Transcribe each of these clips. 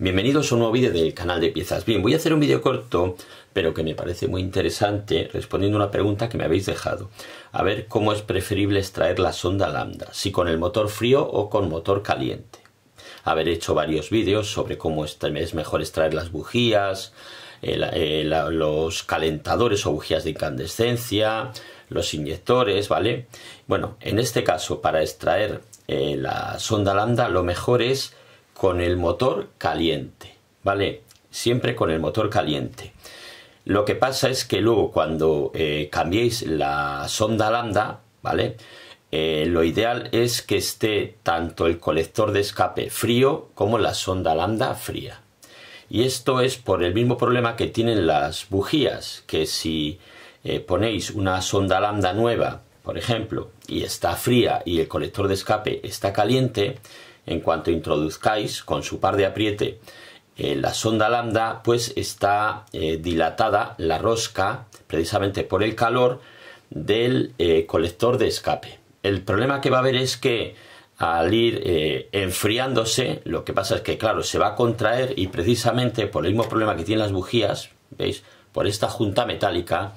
Bienvenidos a un nuevo vídeo del canal de piezas. Bien, voy a hacer un vídeo corto, pero que me parece muy interesante, respondiendo a una pregunta que me habéis dejado. A ver cómo es preferible extraer la sonda lambda, si con el motor frío o con motor caliente. Haber hecho varios vídeos sobre cómo es mejor extraer las bujías, eh, eh, los calentadores o bujías de incandescencia, los inyectores, ¿vale? Bueno, en este caso, para extraer eh, la sonda lambda, lo mejor es con el motor caliente, ¿vale? Siempre con el motor caliente. Lo que pasa es que luego cuando eh, cambiéis la sonda lambda, ¿vale? Eh, lo ideal es que esté tanto el colector de escape frío como la sonda lambda fría. Y esto es por el mismo problema que tienen las bujías, que si eh, ponéis una sonda lambda nueva, por ejemplo, y está fría y el colector de escape está caliente, en cuanto introduzcáis con su par de apriete eh, la sonda lambda, pues está eh, dilatada la rosca precisamente por el calor del eh, colector de escape. El problema que va a haber es que al ir enfriándose, lo que pasa es que, claro, se va a contraer y precisamente por el mismo problema que tienen las bujías, ¿veis? Por esta junta metálica,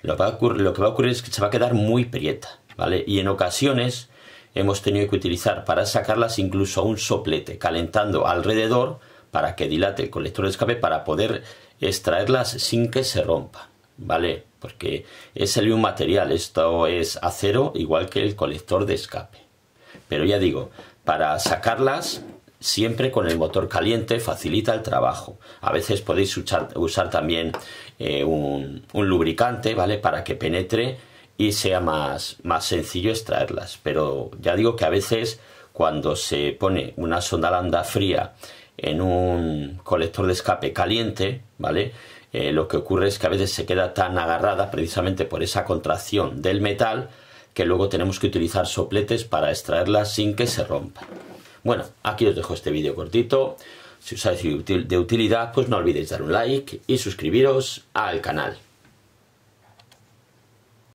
lo que va a ocurrir, lo que va a ocurrir es que se va a quedar muy prieta, ¿vale? Y en ocasiones hemos tenido que utilizar para sacarlas incluso un soplete, calentando alrededor para que dilate el colector de escape para poder extraerlas sin que se rompa, ¿vale? Porque es el mismo material, esto es acero igual que el colector de escape. Pero ya digo, para sacarlas siempre con el motor caliente facilita el trabajo. A veces podéis usar, también eh, un lubricante, ¿vale? Para que penetre y sea más, más sencillo extraerlas. Pero ya digo que a veces cuando se pone una sonda lambda fría en un colector de escape caliente, ¿vale? Eh, lo que ocurre es que a veces se queda tan agarrada precisamente por esa contracción del metal que luego tenemos que utilizar sopletes para extraerla sin que se rompa. Bueno, aquí os dejo este vídeo cortito. Si os ha sido de utilidad, pues no olvidéis dar un like y suscribiros al canal.